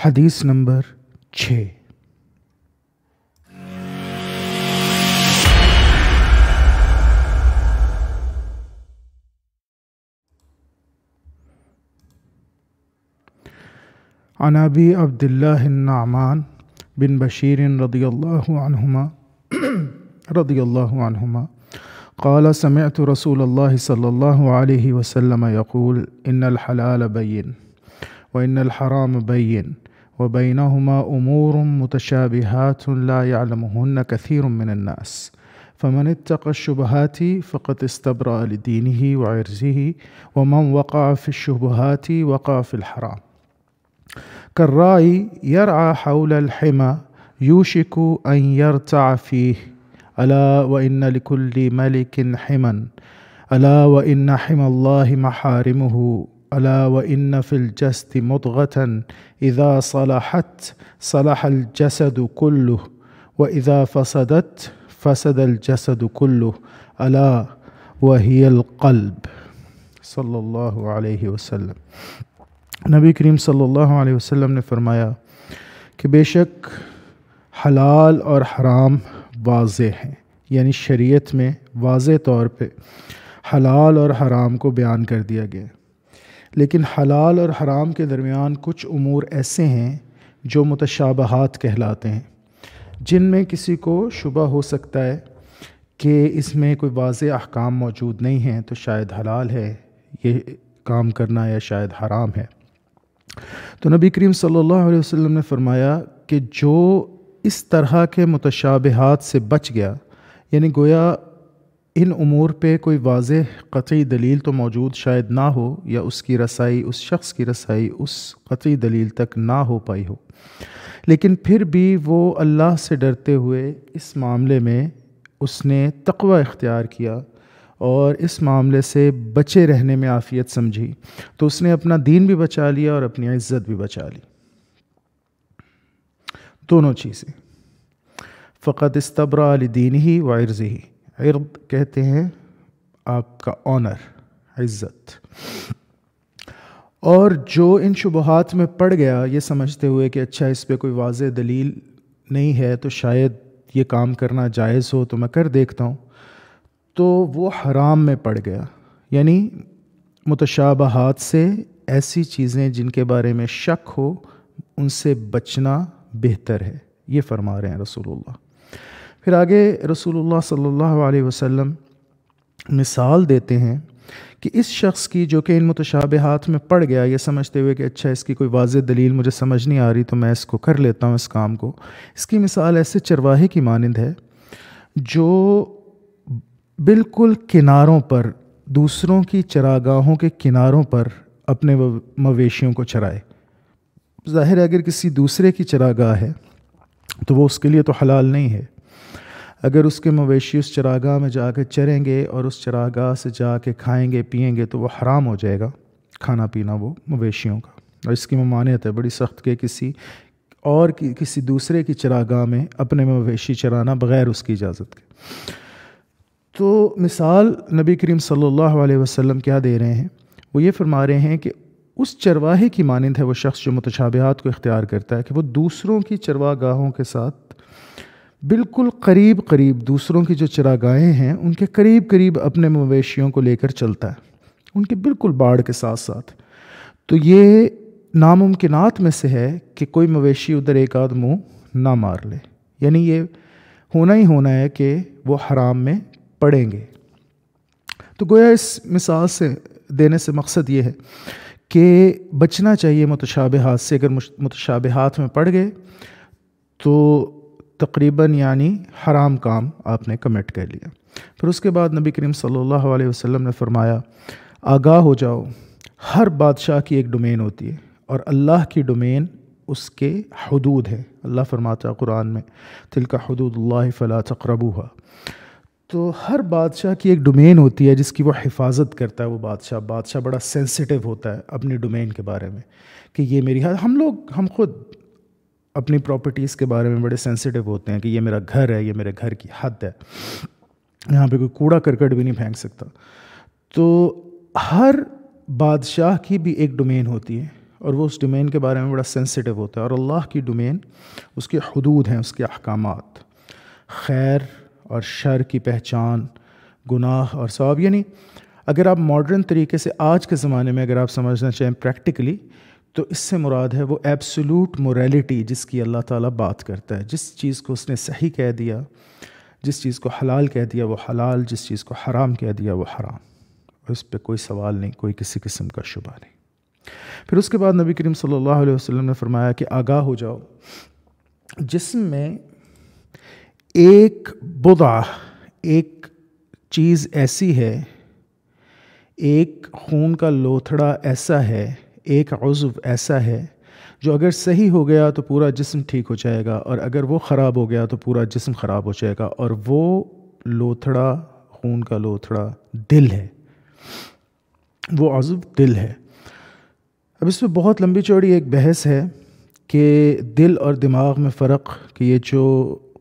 حدیث نمبر छ عن أبي عبد الله النعمان بن بشير رضي الله عنهما رضي الله عنهما قال سمعت رسول الله صلى الله عليه وسلم يقول إن الحلال بين وإن الحرام بين وبينهما امور متشابهات لا يعلمهن كثير من الناس فمن اتقى الشبهات فقد استبرا لدينه وعرزه ومن وقع في الشبهات وقع في الحرام كالراي يرعى حول الحمى يوشك ان يرتع فيه الا وان لكل ملك حما الا وان حمى الله محارمه الا وان في الجسد مضغه اذا صلحت صلح الجسد كله واذا فسدت فسد الجسد كله الا وهي القلب صلى الله عليه वसल्लम नबी करीम सल्लल्लाहु अलैहि वसल्लम ने फरमाया कि حلال اور حرام واضح ہیں یعنی شریعت میں واضح طور پہ حلال اور حرام کو بیان کر دیا گیا ہے लेकिन हलाल और हराम के दरमियान कुछ अमूर ऐसे हैं जो मुतशाबहात कहलाते हैं जिनमें किसी को शुबा हो सकता है कि इसमें कोई वाज अहकाम मौजूद नहीं हैं तो शायद हलाल है ये काम करना या शायद हराम है तो नबी करीम सल्लल्लाहु अलैहि वसल्लम ने फरमाया कि जो इस तरह के मुतशाबहात से बच गया यानी गोया इन उमूर पे कोई वाज कतई दलील तो मौजूद शायद ना हो या उसकी रसाई उस शख्स की रसाई उस कतई दलील तक ना हो पाई हो लेकिन फिर भी वो अल्लाह से डरते हुए इस मामले में उसने तकवा इख्तियार किया और इस मामले से बचे रहने में आफियत समझी तो उसने अपना दीन भी बचा लिया और अपनी इज़्ज़त भी बचा ली दोनों चीज़ें फ़कत इस्तबरा दीन ही वायरज़ ही इर्द कहते हैं आपका ऑनर इज़्ज़त और जो इन शुबहत में पड़ गया ये समझते हुए कि अच्छा इस पर कोई वाज दलील नहीं है तो शायद ये काम करना जायज़ हो तो मैं कर देखता हूँ तो वो हराम में पड़ गया यानी मुतशाबहात से ऐसी चीज़ें जिनके बारे में शक हो उनसे बचना बेहतर है ये फरमा रहे हैं रसूलुल्लाह फिर आगे रसूलुल्लाह सल्लल्लाहु अलैहि वसल्लम मिसाल देते हैं कि इस शख्स की जो कि इन हाथ में पड़ गया ये समझते हुए कि अच्छा इसकी कोई वाज दलील मुझे समझ नहीं आ रही तो मैं इसको कर लेता हूँ इस काम को इसकी मिसाल ऐसे चरवाहे की मानंद है जो बिल्कुल किनारों पर दूसरों की चरागाहों के किनारों पर अपने मवेशियों को चराए ज़ाहिर है अगर किसी दूसरे की चरागाह है तो वो उसके लिए तो हलाल नहीं है अगर उसके मवेशी उस चरागाह में जाकर चरेंगे और उस चरागाह से जाके खाएंगे पिएंगे तो वह हराम हो जाएगा खाना पीना वो मवेशियों का और इसकी ममानियत है बड़ी सख्त के किसी और कि, किसी दूसरे की चरागाह में अपने मवेशी चराना बग़ैर उसकी इजाज़त के तो मिसाल नबी करीम सल्लल्लाहु अलैहि वसल्लम क्या दे रहे हैं वो ये फरमा रहे हैं कि उस चरवाहे की मानंद है वो शख्स जो मतशाबहत को इख्तियार करता है कि वो दूसरों की चरवागाहों के साथ बिल्कुल करीब करीब दूसरों की जो चरागाहें हैं उनके करीब करीब अपने मवेशियों को लेकर चलता है उनके बिल्कुल बाढ़ के साथ साथ तो ये नामुमकिनात में से है कि कोई मवेशी उधर एक आध मुँह ना मार ले यानी ये होना ही होना है कि वो हराम में पड़ेंगे तो गोया इस मिसाल से देने से मकसद ये है कि बचना चाहिए हाथ से अगर हाथ में पड़ गए तो तकरीबन यानी हराम काम आपने कमिट कर लिया फिर उसके बाद नबी करीम सल्लल्लाहु अलैहि वसल्लम ने फरमाया आगाह हो जाओ हर बादशाह की एक डोमेन होती है और अल्लाह की डोमेन उसके हदूद है अल्लाह फरमाता कुरान में तिल का हदूद फ़ला तकरबू तो हर बादशाह की एक डोमेन होती है जिसकी वो हिफाजत करता है वो बादशाह बादशाह बड़ा सेंसिटिव होता है अपनी डोमेन के बारे में कि ये मेरी हर हम लोग हम खुद अपनी प्रॉपर्टीज़ के बारे में बड़े सेंसिटिव होते हैं कि ये मेरा घर है ये मेरे घर की हद है यहाँ पे कोई कूड़ा करकट भी नहीं फेंक सकता तो हर बादशाह की भी एक डोमेन होती है और वो उस डोमेन के बारे में बड़ा सेंसिटिव होता है और अल्लाह की डोमेन उसके हदूद हैं उसके अहकाम खैर और शर की पहचान गुनाह और सवाब यानी अगर आप मॉडर्न तरीके से आज के ज़माने में अगर आप समझना चाहें प्रैक्टिकली तो इससे मुराद है वो एब्सोलूट मोरालिटी जिसकी अल्लाह ताला बात करता है जिस चीज़ को उसने सही कह दिया जिस चीज़ को हलाल कह दिया वो हलाल जिस चीज़ को हराम कह दिया वो हराम और इस पर कोई सवाल नहीं कोई किसी किस्म का शुबा नहीं फिर उसके बाद नबी करीम सल्लल्लाहु अलैहि वसल्लम ने फरमाया कि आगाह हो जाओ जिसम में एक बुदा एक चीज़ ऐसी है एक खून का लोथड़ा ऐसा है एक अजुब ऐसा है जो अगर सही हो गया तो पूरा जिस्म ठीक हो जाएगा और अगर वो ख़राब हो गया तो पूरा जिस्म ख़राब हो जाएगा और वो लोथड़ा खून का लोथड़ा दिल है वो अज़ुब दिल है अब इस पर बहुत लंबी चौड़ी एक बहस है कि दिल और दिमाग में फ़र्क कि ये जो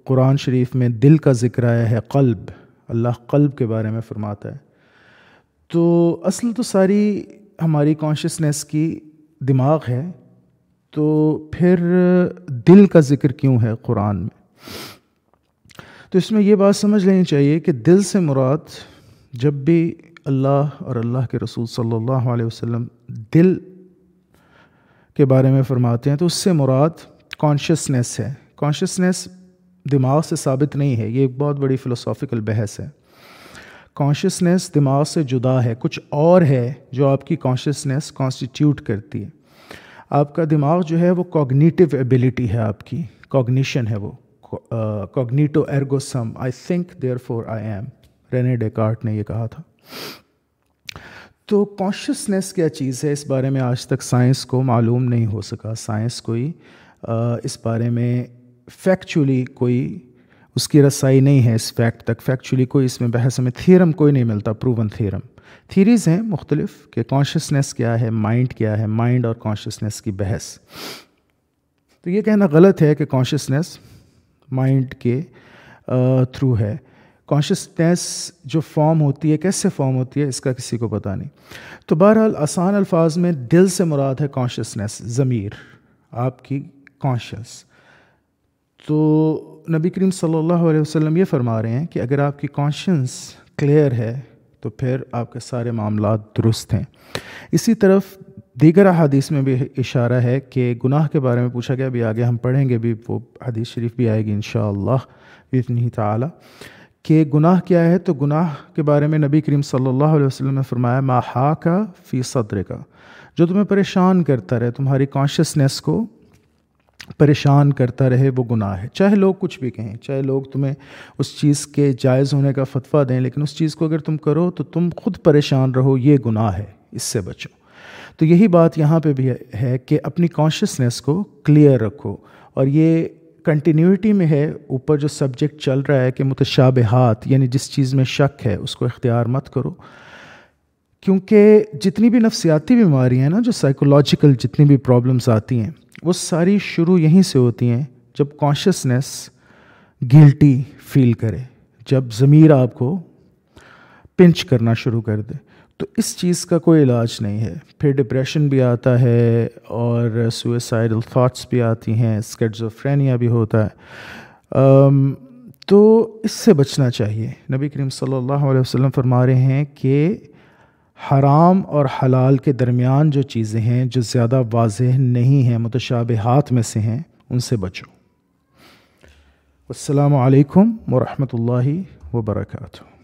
कुरान शरीफ में दिल का ज़िक्र आया है कल्ब अल्लाह कल्ब के बारे में फ़रमाता है तो असल तो सारी हमारी कॉन्शियसनेस की दिमाग है तो फिर दिल का ज़िक्र क्यों है कुरान में तो इसमें यह बात समझ लेनी चाहिए कि दिल से मुराद जब भी अल्लाह और अल्लाह के रसूल सल्लल्लाहु अलैहि वसल्लम दिल के बारे में फ़रमाते हैं तो उससे मुराद कॉन्शियसनेस है कॉन्शियसनेस दिमाग से साबित नहीं है ये एक बहुत बड़ी फ़िलोसॉफ़िकल बहस है कॉन्शियसनेस दिमाग से जुदा है कुछ और है जो आपकी कॉन्शियसनेस कॉन्स्टिट्यूट करती है आपका दिमाग जो है वो कॉग्निटिव एबिलिटी है आपकी कॉग्निशन है वो कॉग्निटो एर्गोसम I think therefore I am Rene Descartes ने ये कहा था तो कॉन्शियसनेस क्या चीज़ है इस बारे में आज तक साइंस को मालूम नहीं हो सका साइंस कोई uh, इस बारे में फैक्चुअली कोई उसकी रसाई नहीं है इस फैक्ट तक फैक्चुअली कोई इसमें बहस हमें थियरम कोई नहीं मिलता प्रूवन थीरम थीरीज़ हैं मुख्तलिफ कि कॉन्शियसनेस क्या है माइंड क्या है माइंड और कॉन्शियसनेस की बहस तो ये कहना गलत है कि कॉन्शियसनेस माइंड के थ्रू है कॉन्शसनेस जो फॉर्म होती है कैसे फॉर्म होती है इसका किसी को पता नहीं तो बहरहाल आसान अल्फाज में दिल से मुराद है कॉन्शसनेस ज़मीर आपकी कॉन्शियस तो नबी करीम सल्लल्लाहु अलैहि वसल्लम ये फरमा रहे हैं कि अगर आपकी कॉन्शंस क्लियर है तो फिर आपके सारे मामला दुरुस्त हैं इसी तरफ दीगर अदीस में भी इशारा है कि गुनाह के बारे में पूछा गया अभी आगे हम पढ़ेंगे भी वो हदीस शरीफ भी आएगी इन शनी ताली कि गुनाह क्या है तो गुनाह के बारे में नबी करीम सल्लल्लाहु अलैहि वसल्लम ने फरमाया माहा का फ़ी सदर का जो तुम्हें परेशान करता रहे तुम्हारी कॉन्शसनेस को परेशान करता रहे वो गुनाह है चाहे लोग कुछ भी कहें चाहे लोग तुम्हें उस चीज़ के जायज़ होने का फतवा दें लेकिन उस चीज़ को अगर तुम करो तो तुम खुद परेशान रहो ये गुनाह है इससे बचो तो यही बात यहाँ पे भी है कि अपनी कॉन्शियसनेस को क्लियर रखो और ये कंटिन्यूटी में है ऊपर जो सब्जेक्ट चल रहा है कि हाथ यानी जिस चीज़ में शक है उसको इख्तियार मत करो क्योंकि जितनी भी नफसियाती बीमारियाँ हैं ना जो साइकोलॉजिकल जितनी भी प्रॉब्लम्स आती हैं वो सारी शुरू यहीं से होती हैं जब कॉन्शसनेस गिल्टी फील करे जब ज़मीर आपको पिंच करना शुरू कर दे तो इस चीज़ का कोई इलाज नहीं है फिर डिप्रेशन भी आता है और सुसाइडल थाट्स भी आती हैं स्केट्जोफ्रेनिया भी होता है आम, तो इससे बचना चाहिए नबी करीम सल्लल्लाहु अलैहि वसल्लम फरमा रहे हैं कि हराम और हलाल के दरमियान जो चीज़ें हैं जो ज़्यादा वाज नहीं हैं मतशाब हाथ में से हैं उनसे बचो अल्लाम वरहमल वर्का